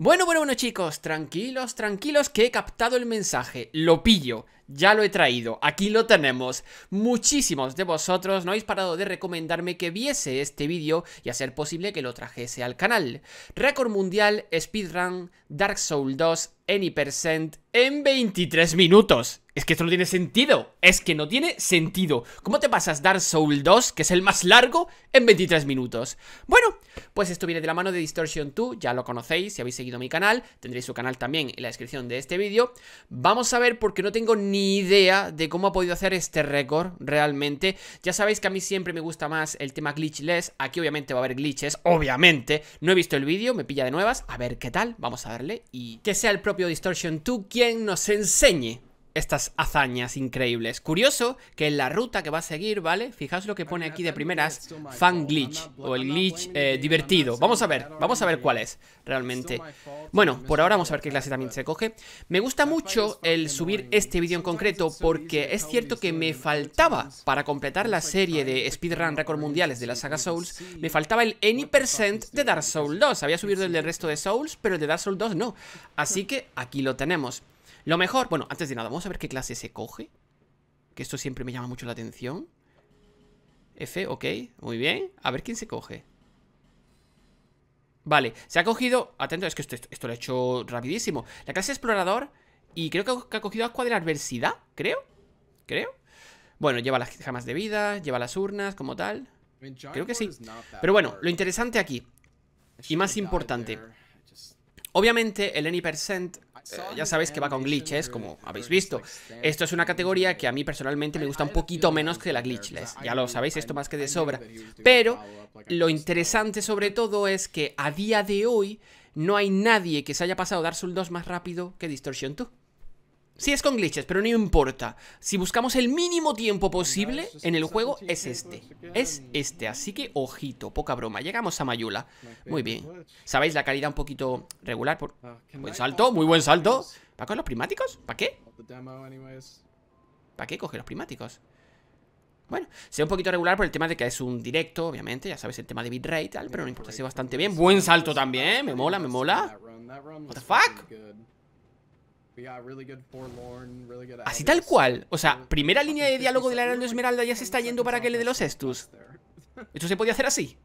Bueno, bueno, bueno chicos, tranquilos, tranquilos que he captado el mensaje, lo pillo, ya lo he traído, aquí lo tenemos. Muchísimos de vosotros no habéis parado de recomendarme que viese este vídeo y hacer posible que lo trajese al canal. Récord mundial, speedrun, Dark Souls 2, Any% en 23 minutos. Es que esto no tiene sentido. Es que no tiene sentido. ¿Cómo te pasas Dark Soul 2, que es el más largo, en 23 minutos? Bueno, pues esto viene de la mano de Distortion 2. Ya lo conocéis, si habéis seguido mi canal. Tendréis su canal también en la descripción de este vídeo. Vamos a ver porque no tengo ni idea de cómo ha podido hacer este récord realmente. Ya sabéis que a mí siempre me gusta más el tema glitchless. Aquí obviamente va a haber glitches, obviamente. No he visto el vídeo, me pilla de nuevas. A ver qué tal. Vamos a darle y que sea el propio Distortion 2 quien nos enseñe estas hazañas increíbles. Curioso que en la ruta que va a seguir, ¿vale? Fijaos lo que pone aquí de primeras, fan glitch o el glitch eh, divertido. Vamos a ver, vamos a ver cuál es realmente. Bueno, por ahora vamos a ver qué clase también se coge. Me gusta mucho el subir este vídeo en concreto porque es cierto que me faltaba para completar la serie de speedrun récord mundiales de la saga Souls, me faltaba el any percent de Dark Souls 2. Había subido el del resto de Souls, pero el de Dark Souls 2 no. Así que aquí lo tenemos. Lo mejor, bueno, antes de nada, vamos a ver qué clase se coge. Que esto siempre me llama mucho la atención. F, ok, muy bien. A ver quién se coge. Vale, se ha cogido... Atento, es que esto, lo he hecho rapidísimo. La clase explorador y creo que ha cogido agua de la adversidad, creo. Creo. Bueno, lleva las Jamas de vida, lleva las urnas como tal. Creo que sí. Pero bueno, lo interesante aquí, y más importante, obviamente el any percent eh, ya sabéis que va con glitches, como habéis visto. Esto es una categoría que a mí personalmente me gusta un poquito menos que la glitchless. Ya lo sabéis, esto más que de sobra. Pero lo interesante sobre todo es que a día de hoy no hay nadie que se haya pasado Dark Souls 2 más rápido que Distortion 2. Sí es con glitches, pero no importa. Si buscamos el mínimo tiempo posible en el juego, es este. Es este, así que ojito, poca broma. Llegamos a Mayula. Muy bien. Sabéis, la calidad un poquito regular. Por... Ah, buen salto, muy buen salto. ¿Para coger los primáticos? ¿Para qué? ¿Para qué coger los primáticos? Bueno, sea un poquito regular por el tema de que es un directo, obviamente. Ya sabes, el tema de bitrate y tal, pero no importa, se bastante bien. Buen salto también, me mola, me mola. What the fuck? Así tal cual. O sea, mm, primera mm, línea mm, de diálogo De la de Esmeralda ya se está yendo para que le dé los estus. Esto se podía hacer así.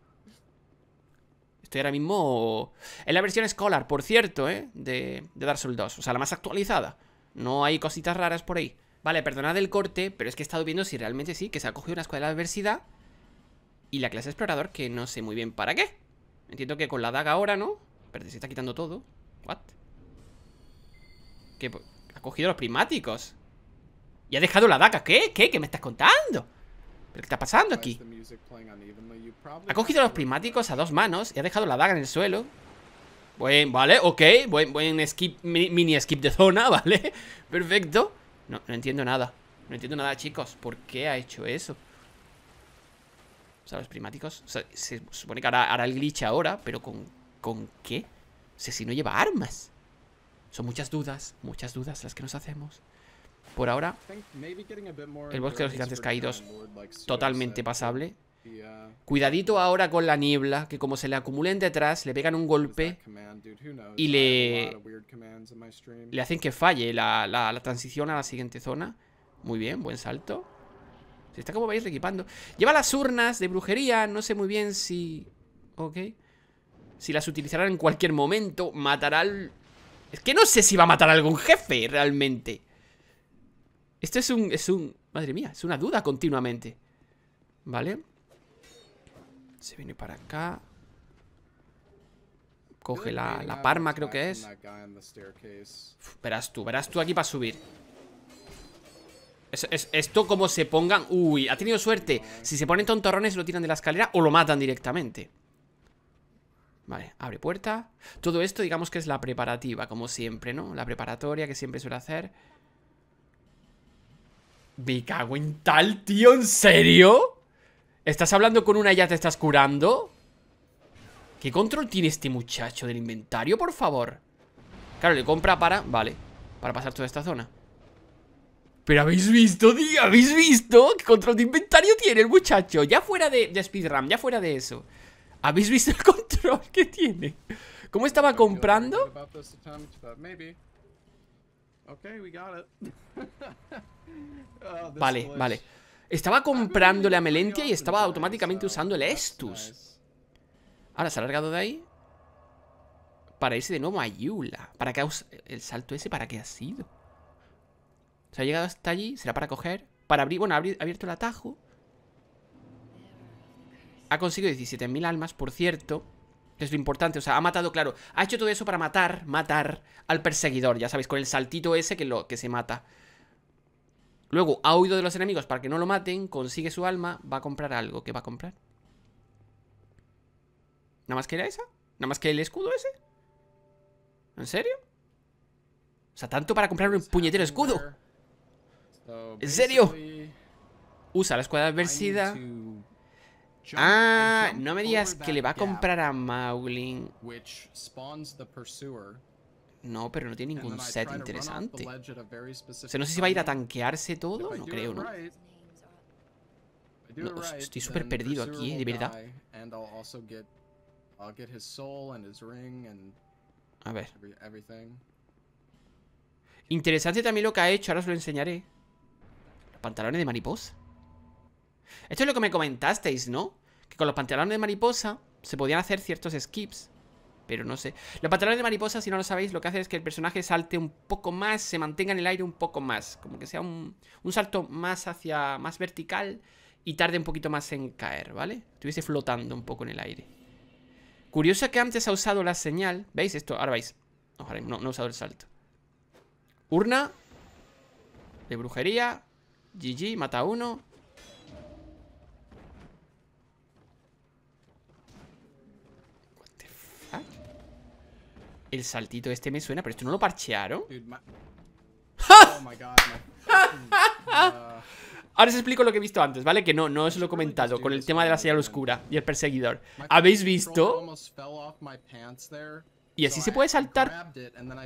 Estoy ahora mismo... En la versión Scholar, por cierto, ¿eh? De, Dark Souls 2. O sea, la más actualizada. No hay cositas raras por ahí. Vale, perdonad el corte, pero es que he estado viendo si realmente sí, que se ha cogido una escuela de adversidad y la clase explorador que no sé muy bien para qué. Entiendo que con la daga ahora, ¿no? Pero se está quitando todo. ¿What? ha cogido los primáticos Y ha dejado la daga. ¿Qué? ¿Qué? ¿Qué me estás contando? ¿Pero qué está pasando aquí? Ha cogido los primáticos a dos manos y ha dejado la daga en el suelo. Buen, vale, ok. Buen, buen mini skip de zona, ¿vale? Perfecto. No, entiendo nada. No entiendo nada, chicos. ¿Por qué ha hecho eso? O sea, los primáticos? se supone que hará, el glitch ahora, pero ¿con, ¿con qué? O si no lleva armas. Son muchas dudas, muchas dudas las que nos hacemos. Por ahora, el bosque de los gigantes caídos, totalmente pasable. Uh, Cuidadito ahora con la niebla, que como se le acumulen detrás, le pegan un golpe y le, le hacen que falle la, transición a la siguiente zona. Muy bien, buen salto. Se está como vais equipando. Lleva las urnas de brujería, no sé muy bien si... Ok. Si las utilizarán en cualquier momento, matará al es que no sé si va a matar a algún jefe realmente. Esto es un, es un... Madre mía, es una duda continuamente. ¿Vale? Se viene para acá. Coge la, la parma, creo que es. verás tú, verás tú aquí para subir. esto como se pongan... Uy, ha tenido suerte. Si se ponen tontorrones lo tiran de la escalera o lo matan directamente. Vale, abre puerta. Todo esto digamos que es la preparativa, como siempre, ¿no? La preparatoria que siempre suele hacer. Me cago en tal, tío, ¿en serio? ¿Estás hablando con una y ya te estás curando? ¿Qué control tiene este muchacho del inventario, por favor? Claro, le compra para... Vale, para pasar toda esta zona pero habéis visto, tío, habéis visto ¿Qué control de inventario tiene el muchacho Ya fuera de, de speedrun, ya fuera de eso ¿Habéis visto el control que tiene? ¿Cómo estaba comprando? Oh, vale, vale. Estaba comprándole a Melentia y estaba automáticamente usando el Estus. Ahora se ha largado de ahí. Para irse de nuevo a Yula. ¿Para qué el salto ese? ¿Para qué ha sido? Se ha llegado hasta allí. ¿Será para coger? Para abrir... Bueno, ha abierto el atajo. Ha conseguido 17.000 almas, por cierto es lo importante, o sea, ha matado, claro Ha hecho todo eso para matar, matar al perseguidor Ya sabéis, con el saltito ese que, lo, que se mata Luego, ha huido de los enemigos para que no lo maten Consigue su alma, va a comprar algo ¿Qué va a comprar? ¿Nada más que era esa? ¿Nada más que el escudo ese? ¿En serio? O sea, tanto para comprar un puñetero escudo ¿En serio? Usa la escuadra de adversidad Ah, no me digas que le va a comprar a Mauling No, pero no tiene ningún set interesante. O no sé si va a ir a tanquearse todo. No creo, ¿no? estoy súper perdido aquí, de verdad. A ver. Interesante también lo que ha hecho, ahora os lo enseñaré. Pantalones de mariposa. Esto es lo que me comentasteis, ¿no? Que con los pantalones de mariposa se podían hacer ciertos skips. Pero no sé. Los pantalones de mariposa, si no lo sabéis, lo que hace es que el personaje salte un poco más, se mantenga en el aire un poco más. Como que sea un, salto más hacia. más vertical y tarde un poquito más en caer, ¿vale? Estuviese flotando un poco en el aire. Curioso que antes ha usado la señal. ¿Veis esto? Ahora veis. No, no, no ha usado el salto. Urna. De brujería. GG, mata a uno. El saltito este me suena, pero esto no lo parchearon. Oh Ahora os explico lo que he visto antes, ¿vale? Que no, no os lo he comentado con el tema de la señal oscura y el perseguidor. ¿Habéis visto? Y así se puede saltar...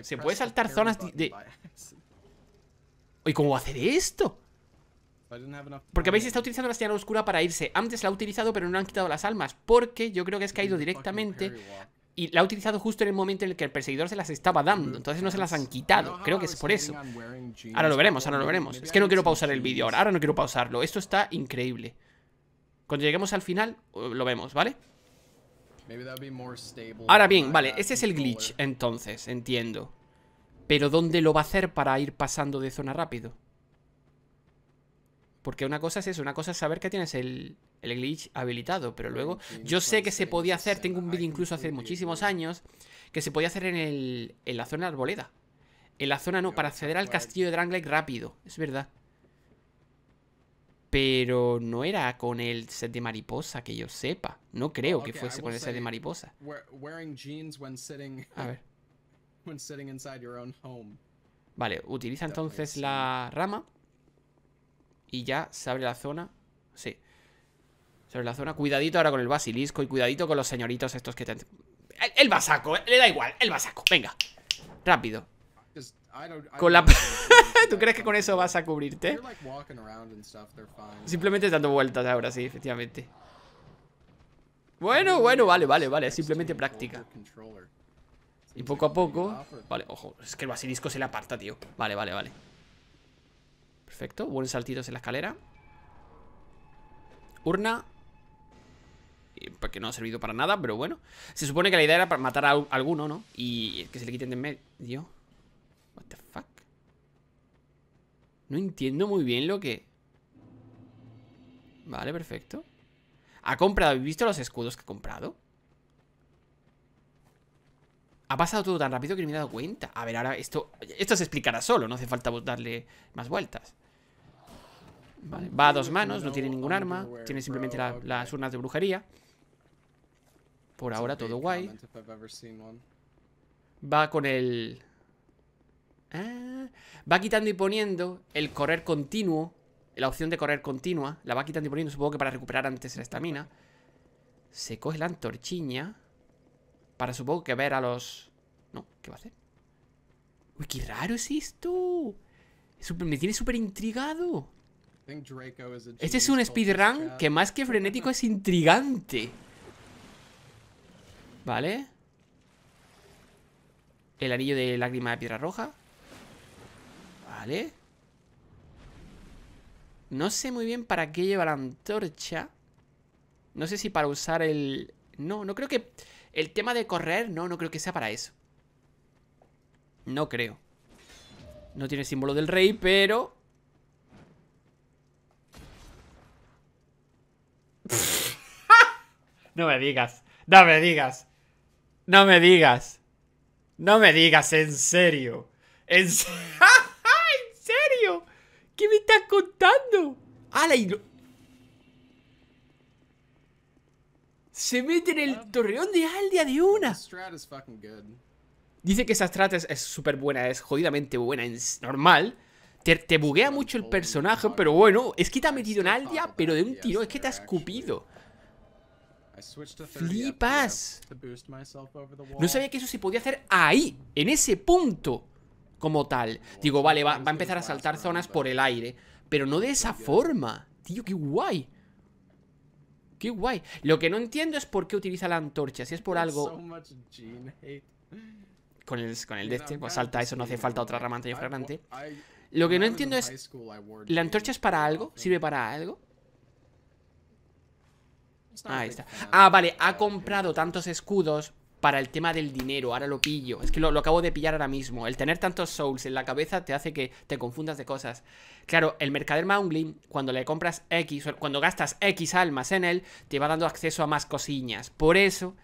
Se puede saltar zonas de... ¿Y cómo va a hacer esto? Porque veis, está utilizando la señal oscura para irse. Antes la ha utilizado, pero no han quitado las almas. Porque yo creo que es caído directamente y la ha utilizado justo en el momento en el que el perseguidor se las estaba dando. Entonces no se las han quitado. Creo que es por eso. Ahora lo veremos, ahora lo veremos. Es que no quiero pausar el vídeo ahora. Ahora no quiero pausarlo. Esto está increíble. Cuando lleguemos al final, lo vemos, ¿vale? Ahora bien, vale, este es el glitch, entonces, entiendo. Pero ¿dónde lo va a hacer para ir pasando de zona rápido? Porque una cosa es eso, una cosa es saber que tienes el, el glitch habilitado, pero luego yo sé que se podía hacer, tengo un vídeo incluso hace muchísimos años, que se podía hacer en, el, en la zona de arboleda. En la zona no, para acceder al castillo de Drangleic rápido, es verdad. Pero no era con el set de mariposa, que yo sepa. No creo oh, que fuese con el set de mariposa. A ver. Vale, utiliza entonces la rama. Y ya se abre la zona. Sí. Sobre la zona. Cuidadito ahora con el basilisco y cuidadito con los señoritos estos que te... El, el basaco, eh, le da igual, el basaco. Venga, rápido. Con la... ¿Tú crees que con eso vas a cubrirte? Simplemente dando vueltas ahora, sí, efectivamente. Bueno, bueno, vale, vale, vale. simplemente práctica. Y poco a poco... Vale, ojo, es que el basilisco se le aparta, tío. Vale, vale, vale. Perfecto, buen saltitos en la escalera. Urna porque pues, no ha servido para nada, pero bueno. Se supone que la idea era matar a alguno, ¿no? Y que se le quiten de en medio. What the fuck? No entiendo muy bien lo que... Vale, perfecto. ¿Ha comprado? ¿Habéis visto los escudos que ha comprado? Ha pasado todo tan rápido que no me he dado cuenta. A ver, ahora esto... Esto se explicará solo, no hace falta darle más vueltas. Vale, va a dos manos, no tiene ningún arma, tiene simplemente las urnas de brujería. Por ahora todo guay. Va con el... Ah, va quitando y poniendo el correr continuo. La opción de correr continua. La va quitando y poniendo, supongo que para recuperar antes la estamina. Se coge la antorchiña. Para supongo que ver a los... No, ¿qué va a hacer? Uy, qué raro es esto. Me tiene súper intrigado. Este es un speedrun que más que frenético es intrigante. Vale. El anillo de lágrima de piedra roja. Vale. No sé muy bien para qué lleva la antorcha. No sé si para usar el... No, no creo que... El tema de correr, no, no creo que sea para eso. No creo. No tiene símbolo del rey, pero... no me digas. No me digas. No me digas. No me digas, en serio. En, serio. ¿Qué me estás contando? ¡Hala! Se mete en el ah. torreón de Aldia de una. Dice que esa strat es súper buena, es jodidamente buena, es normal. Te, te, buguea mucho el personaje, pero bueno, es que te ha metido en Aldia, pero de un tiro, es que te ha escupido. ¡Flipas! No sabía que eso se podía hacer ahí, en ese punto, como tal. Digo, vale, va, a empezar a saltar zonas por el aire, pero no de esa forma. Tío, qué guay. Qué guay. Lo que no entiendo es por qué utiliza la antorcha, si es por algo... Con el, con el de este, pues salta eso, no hace falta otra ramante y fragante. Lo que no entiendo es... ¿La antorcha es para algo? ¿Sirve para algo? Ah, ahí está. Ah, vale, ha comprado tantos escudos para el tema del dinero, ahora lo pillo. Es que lo, acabo de pillar ahora mismo. El tener tantos souls en la cabeza te hace que te confundas de cosas. Claro, el mercader Mowgli, cuando le compras X, cuando gastas X almas en él, te va dando acceso a más cosillas. Por eso,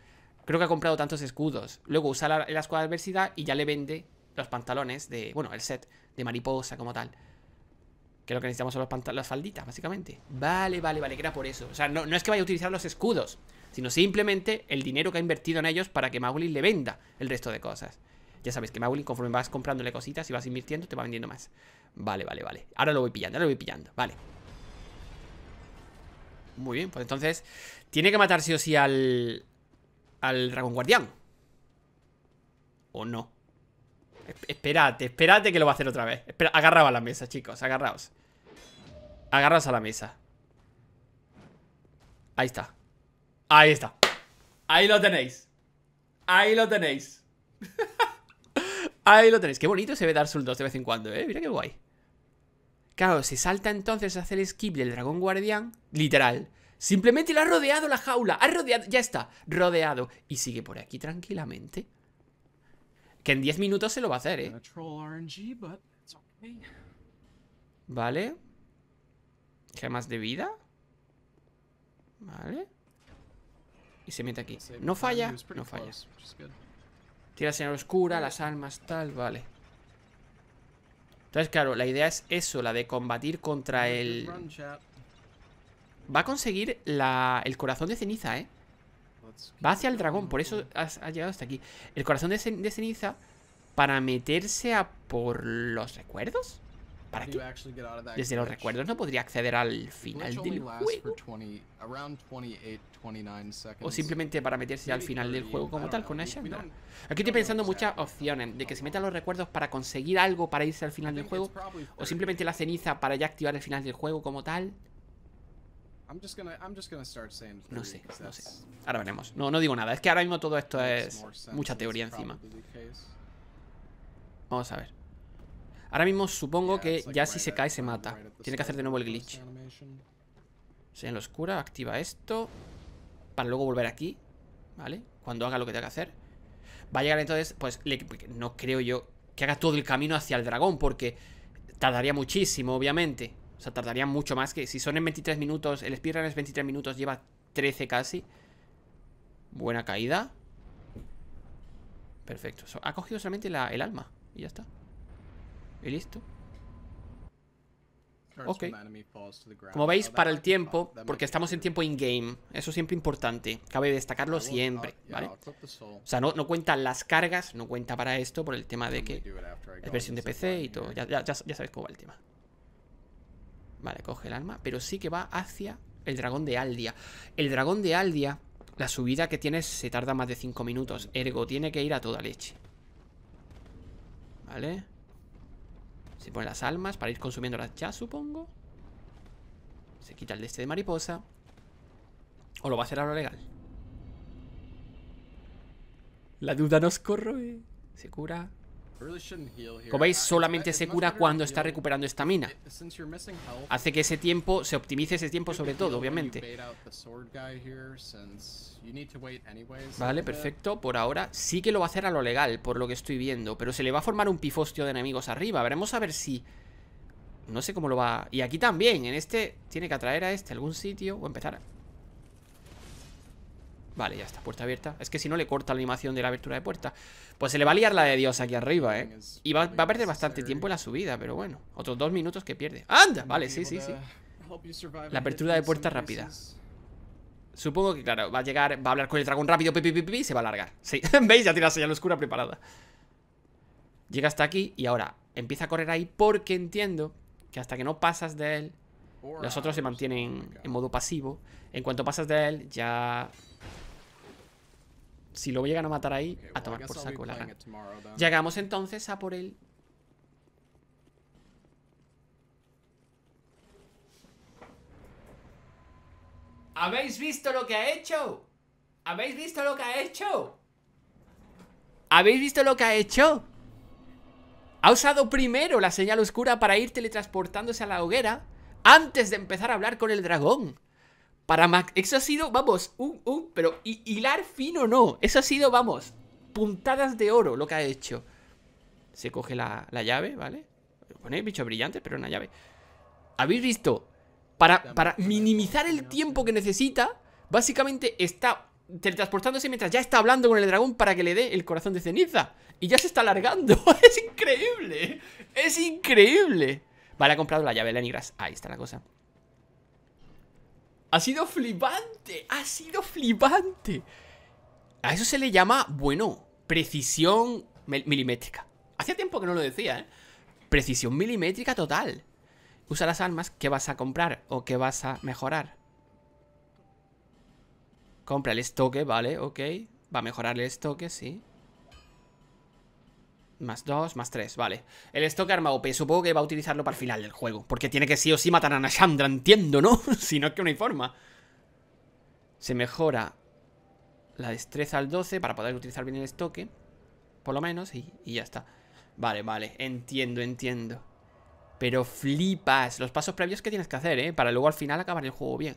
creo que ha comprado tantos escudos. Luego usa la, la escuadra de adversidad y ya le vende los pantalones de, bueno, el set de mariposa como tal. Que lo que necesitamos son los las falditas, básicamente. Vale, vale, vale, que era por eso. O sea, no, es que vaya a utilizar los escudos, sino simplemente el dinero que ha invertido en ellos para que Mowgli le venda el resto de cosas. Ya sabes que Mauli, conforme vas comprándole cositas y vas invirtiendo, te va vendiendo más. Vale, vale, vale. Ahora lo voy pillando, ahora lo voy pillando. Vale. Muy bien, pues entonces tiene que matar sí o sí al... Al dragón guardián. ¿O no? Espérate, espérate que lo va a hacer otra vez Espera, Agarraos a la mesa, chicos, agarraos Agarraos a la mesa Ahí está Ahí está Ahí lo tenéis Ahí lo tenéis Ahí lo tenéis Qué bonito se ve dar Souls 2 de vez en cuando, eh Mira qué guay Claro, se salta entonces a hacer el skip del dragón guardián Literal Simplemente le ha rodeado la jaula Ha rodeado, ya está, rodeado Y sigue por aquí tranquilamente que en 10 minutos se lo va a hacer, ¿eh? Vale. Gemas de vida. Vale. Y se mete aquí. No falla, no falla. Tira la señal oscura, las almas, tal, vale. Entonces, claro, la idea es eso, la de combatir contra el... Va a conseguir la... el corazón de ceniza, ¿eh? Va hacia el dragón, por eso has llegado hasta aquí. El corazón de, ceniza para meterse a por los recuerdos. ¿Para Desde los recuerdos no podría acceder al final del juego. O simplemente para meterse al final del juego como tal con Ashanda. Aquí estoy pensando muchas opciones. De que se metan los recuerdos para conseguir algo para irse al final del juego. O simplemente la ceniza para ya activar el final del juego como tal. No sé, no sé. Ahora veremos. No, no digo nada. Es que ahora mismo todo esto es mucha teoría encima. Vamos a ver. Ahora mismo supongo que ya si se cae se mata. Tiene que hacer de nuevo el glitch. Se en la oscura, activa esto. Para luego volver aquí. ¿Vale? Cuando haga lo que tenga que hacer. Va a llegar entonces, pues no creo yo que haga todo el camino hacia el dragón. Porque tardaría muchísimo, obviamente. O sea, tardaría mucho más que si son en 23 minutos, el speedrun es 23 minutos, lleva 13 casi. Buena caída. Perfecto. ha cogido solamente el alma y ya está. Y listo. Ok. Como veis, oh, para el tiempo, porque estamos en tiempo in-game, eso siempre importante, cabe destacarlo siempre, O sea, no, no cuentan las cargas, no cuenta para esto por el tema de que es versión de PC y todo, ya, ya, sabes cómo va el tema. Vale, coge el alma, pero sí que va hacia el dragón de Aldia. El dragón de Aldia, la subida que tiene se tarda más de 5 minutos, ergo tiene que ir a toda leche. Vale. Se pone las almas para ir consumiéndolas ya, supongo. Se quita el de este de mariposa. ¿O lo va a hacer a lo legal? La duda nos corroe. Se cura. Como veis, solamente se cura cuando está recuperando mina. Hace que ese tiempo, se optimice ese tiempo sobre todo, obviamente. Vale, perfecto. Por ahora sí que lo va a hacer a lo legal, por lo que estoy viendo. Pero se le va a formar un pifostio de enemigos arriba. Veremos a ver si... No sé cómo lo va... Y aquí también, en este... Tiene que atraer a este a algún sitio o empezar... A... Vale, ya está, puerta abierta. Es que si no le corta la animación de la abertura de puerta. Pues se le va a liar la de Dios aquí arriba, ¿eh? Y va, a perder bastante tiempo en la subida, pero bueno. Otros dos minutos que pierde. ¡Anda! Vale, sí, sí, sí. La apertura de puerta rápida. Supongo que, claro, va a llegar, va a hablar con el dragón rápido, pipi, pipi, y se va a largar. Sí, ¿veis? Ya tiene la señal oscura preparada. Llega hasta aquí y ahora empieza a correr ahí porque entiendo que hasta que no pasas de él, los otros se mantienen oh en modo pasivo. En cuanto pasas de él, ya si lo llegan a matar ahí, a tomar por saco la gana. Llegamos entonces a por él. ¿Habéis visto lo que ha hecho? ¿Habéis visto lo que ha hecho? ¿Habéis visto lo que ha hecho? Ha usado primero la señal oscura para ir teletransportándose a la hoguera antes de empezar a hablar con el dragón. Para Mac, eso ha sido, vamos, un, un, pero hilar fino no. Eso ha sido, vamos, puntadas de oro lo que ha hecho. Se coge la, llave, ¿vale? Pone bicho brillante, pero una llave. ¿Habéis visto? Para, para minimizar el tiempo que necesita, básicamente está teletransportándose mientras ya está hablando con el dragón para que le dé el corazón de ceniza. Y ya se está alargando. es increíble. Es increíble. Vale, ha comprado la llave, Lenigras. Ahí está la cosa. Ha sido flipante, ha sido flipante. A eso se le llama, bueno, precisión milimétrica. Hace tiempo que no lo decía, ¿eh? Precisión milimétrica total. Usa las armas que vas a comprar o que vas a mejorar. Compra el estoque, vale, ok. Va a mejorar el estoque, sí. Más dos, más tres, vale. El estoque armado OP, supongo que va a utilizarlo para el final del juego. Porque tiene que sí o sí matar a Nashandra, entiendo, ¿no? si no es que no hay forma. Se mejora la destreza al 12 para poder utilizar bien el estoque. Por lo menos, y, ya está. Vale, vale, entiendo, entiendo. Pero flipas los pasos previos que tienes que hacer, ¿eh? Para luego al final acabar el juego bien.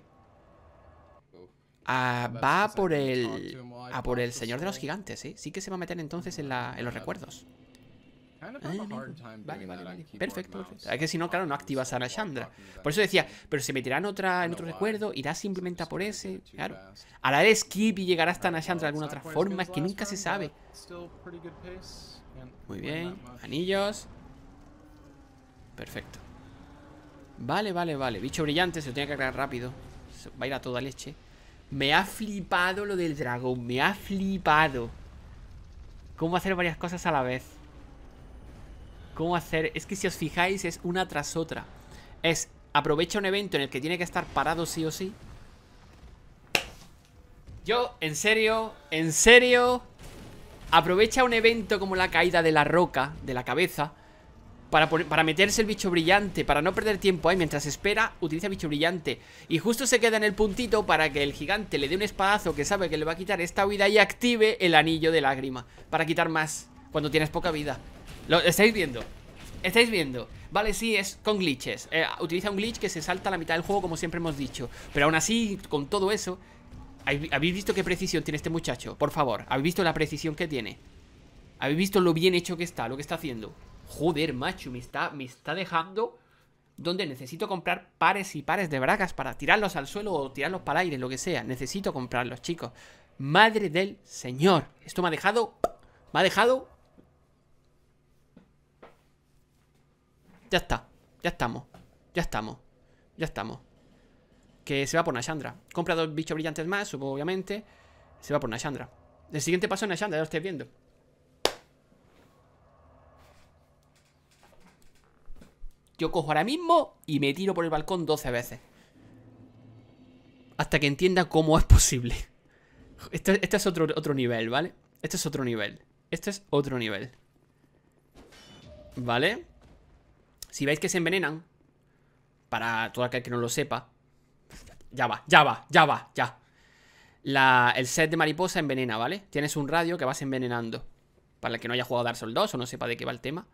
Ah, va por el... A por el Señor de los Gigantes, ¿eh? Sí que se va a meter entonces en, en los recuerdos. Vale, vale, vale. Perfecto, perfecto. Es que si no, claro, no activas a chandra Por eso decía, pero se meterán otra en otro recuerdo, irá simplemente por ese. Claro. la de skip y llegará hasta Nashandra de alguna otra forma, es que nunca se sabe. Muy bien, anillos. Perfecto. Vale, vale, vale. Bicho brillante, se lo tenía que aclarar rápido. va a ir a toda leche. Me ha flipado lo del dragón, me ha flipado. Cómo hacer varias cosas a la vez cómo hacer... Es que si os fijáis es una tras otra. Es aprovecha un evento en el que tiene que estar parado sí o sí. Yo, en serio, en serio... Aprovecha un evento como la caída de la roca, de la cabeza... Para, para, meterse el bicho brillante, para no perder tiempo ahí mientras espera, utiliza bicho brillante. Y justo se queda en el puntito para que el gigante le dé un espadazo que sabe que le va a quitar esta vida y active el anillo de lágrima. Para quitar más cuando tienes poca vida. Lo estáis viendo. Estáis viendo. Vale, sí, es con glitches. Eh, utiliza un glitch que se salta a la mitad del juego, como siempre hemos dicho. Pero aún así, con todo eso, ¿habéis visto qué precisión tiene este muchacho? Por favor, ¿habéis visto la precisión que tiene? ¿Habéis visto lo bien hecho que está, lo que está haciendo? Joder, macho, me está, me está dejando donde necesito comprar pares y pares de bragas para tirarlos al suelo o tirarlos para el aire, lo que sea. Necesito comprarlos, chicos. Madre del Señor. Esto me ha dejado... Me ha dejado Ya está. Ya estamos. Ya estamos. Ya estamos. Que se va por Nashandra. Compra dos bichos brillantes más, obviamente. Se va por Nashandra. El siguiente paso es Nashandra, ya lo estáis viendo. Yo cojo ahora mismo y me tiro por el balcón 12 veces. Hasta que entienda cómo es posible. Este, es otro, otro nivel, ¿vale? Este es otro nivel. Este es otro nivel. ¿Vale? Si veis que se envenenan, para todo aquel que no lo sepa, ya va, ya va, ya va, ya. el set de mariposa envenena, ¿vale? Tienes un radio que vas envenenando. Para el que no haya jugado Dark Souls 2 o no sepa de qué va el tema,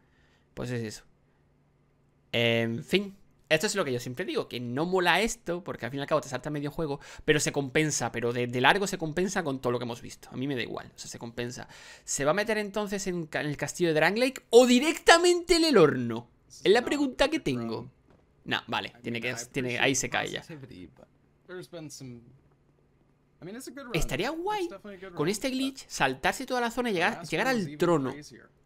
pues es eso. En fin, esto es lo que yo siempre digo, que no mola esto, porque al fin y al cabo te salta medio juego, pero se compensa, pero de, largo se compensa con todo lo que hemos visto. A mí me da igual, o sea, se compensa. ¿Se va a meter entonces en, el castillo de Dragon Lake o directamente en el horno? La pregunta que tengo. No, vale, tiene que, ahí se cae ya Estaría guay con este glitch saltarse toda la zona y llegar, llegar al trono.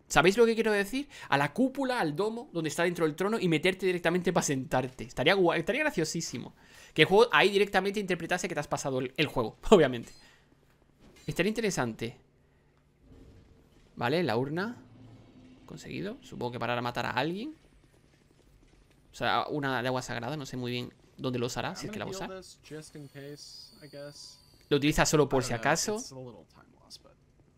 ¿Sabéis lo que quiero decir? A la cúpula, al domo, donde está dentro del trono y meterte directamente para sentarte. Estaría guay, estaría graciosísimo. Que el juego ahí directamente interpretase que te has pasado el, el juego, obviamente. Estaría interesante. Vale, la urna. Conseguido. Supongo que a matar a alguien. O sea, una de agua sagrada, no sé muy bien dónde lo usará, si es que la usa. Lo utiliza solo por si acaso.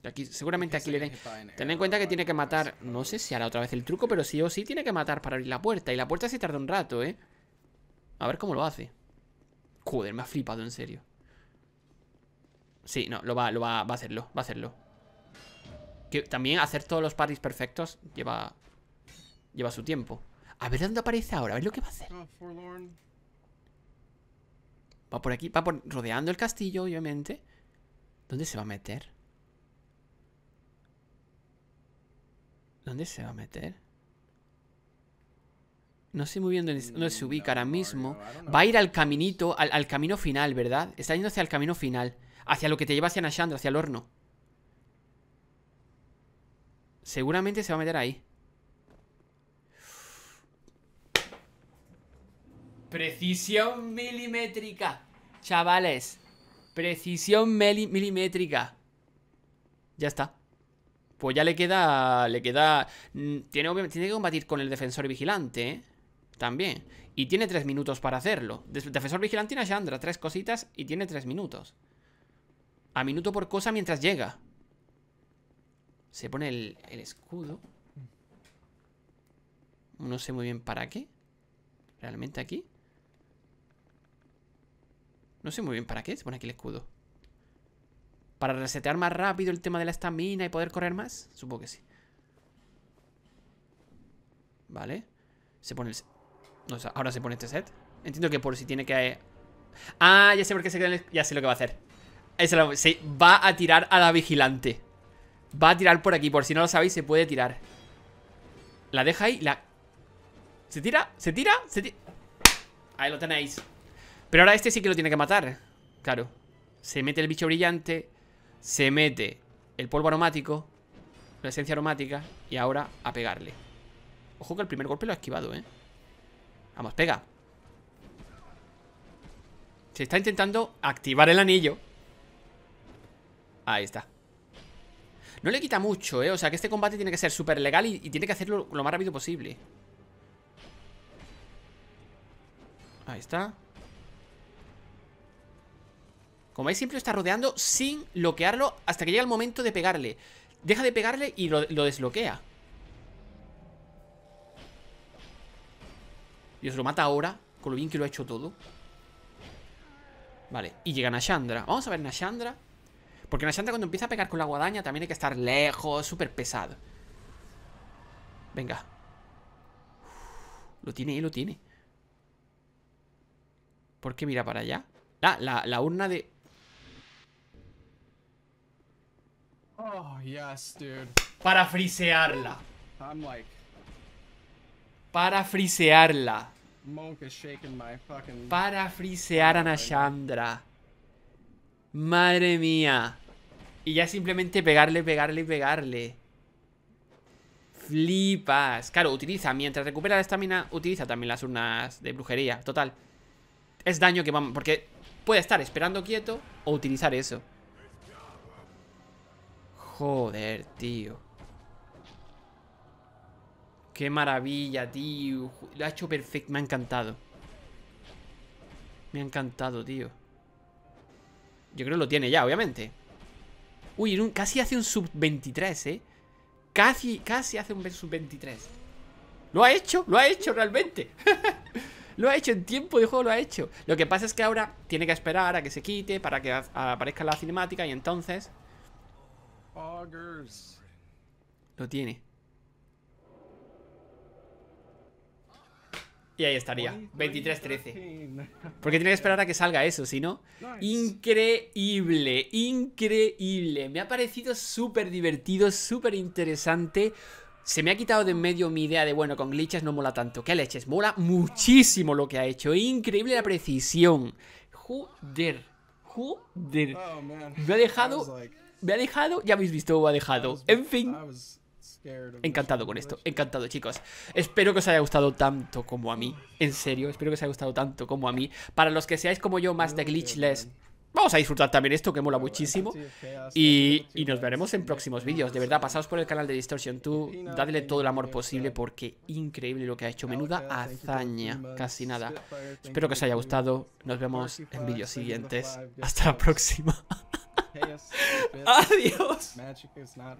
Aquí, seguramente aquí le den... Ten en cuenta que tiene que matar... No sé si hará otra vez el truco, pero sí o sí tiene que matar para abrir la puerta. Y la puerta se tarda un rato, ¿eh? A ver cómo lo hace. Joder, me ha flipado, en serio. Sí, no, lo va, lo va, a hacerlo, va a hacerlo. Que también hacer todos los parties perfectos lleva... Lleva su tiempo. A ver dónde aparece ahora, a ver lo que va a hacer. Ah, va por aquí, va por, rodeando el castillo, obviamente. ¿Dónde se va a meter? ¿Dónde se va a meter? No sé muy bien dónde, mm, se ubica ahora mismo. Va a ir al caminito, al, al, camino final, ¿verdad? Está yendo hacia el camino final. Hacia lo que te lleva hacia Nashandra, hacia el horno. Seguramente se va a meter ahí. Precisión milimétrica. Chavales. Precisión milimétrica. Ya está. Pues ya le queda... Le queda... Mm, tiene, que combatir con el defensor vigilante, ¿eh? También. Y tiene tres minutos para hacerlo. Defensor vigilante tiene Tres cositas y tiene tres minutos. A minuto por cosa mientras llega. Se pone el escudo. Mm. No sé muy bien para qué. Realmente aquí. No sé muy bien para qué se pone aquí el escudo. ¿Para resetear más rápido el tema de la estamina y poder correr más? Supongo que sí. Vale. Se pone el... No, ahora se pone este set. Entiendo que por si tiene que... Ah, ya sé por qué se queda en el... Ya sé lo que va a hacer. Se va a tirar a la vigilante. Va a tirar por aquí. Por si no lo sabéis, se puede tirar. La deja ahí. La... ¿Se tira? ¿Se tira? ¿Se tira? Ahí lo tenéis. Pero ahora este sí que lo tiene que matar. Claro. Se mete el bicho brillante. Se mete el polvo aromático. La esencia aromática. Y ahora a pegarle. Ojo que el primer golpe lo ha esquivado, ¿eh? Vamos, pega. Se está intentando activar el anillo. Ahí está. No le quita mucho, ¿eh? O sea, que este combate tiene que ser súper legal y, y tiene que hacerlo lo más rápido posible. Ahí está. Como veis, siempre está rodeando sin bloquearlo hasta que llega el momento de pegarle. Deja de pegarle y lo, lo desbloquea. os lo mata ahora, con lo bien que lo ha hecho todo. Vale, y llega Nashandra. Vamos a ver Nashandra. Porque Nashandra cuando empieza a pegar con la guadaña también hay que estar lejos, súper pesado. Venga. lo tiene, lo tiene. ¿Por qué mira para allá? Ah, la, la urna de... Oh, yes, dude. Para frisearla. Para frisearla. Para frisear a Nashandra. Madre mía. Y ya simplemente pegarle, pegarle pegarle. Flipas. Claro, utiliza, mientras recupera la estamina, utiliza también las urnas de brujería. Total. Es daño que vamos... Porque puede estar esperando quieto o utilizar eso. Joder, tío. Qué maravilla, tío. Lo ha hecho perfecto. Me ha encantado. Me ha encantado, tío. Yo creo que lo tiene ya, obviamente. Uy, casi hace un sub-23, ¿eh? Casi, casi hace un sub-23. Lo ha hecho, lo ha hecho realmente. lo ha hecho en tiempo de juego, lo ha hecho. Lo que pasa es que ahora tiene que esperar a que se quite para que aparezca la cinemática y entonces lo tiene. Y ahí estaría, 23-13. Porque tiene que esperar a que salga eso, si no... Increíble, increíble. Me ha parecido súper divertido, súper interesante. Se me ha quitado de en medio mi idea de, bueno, con glitches no mola tanto. ¿Qué leches? Mola muchísimo lo que ha hecho. Increíble la precisión. Joder, joder. Oh, me ha dejado me ha dejado, ya habéis visto o ha dejado. En fin. Encantado con esto, encantado chicos Espero que os haya gustado tanto como a mí En serio, espero que os haya gustado tanto como a mí Para los que seáis como yo más de glitchless Vamos a disfrutar también esto que mola muchísimo y, y, nos veremos en próximos vídeos De verdad, pasaos por el canal de Distortion 2 Dadle todo el amor posible porque increíble lo que ha hecho Menuda hazaña, casi nada Espero que os haya gustado Nos vemos en vídeos siguientes Hasta la próxima chaos. Adios. Magic is not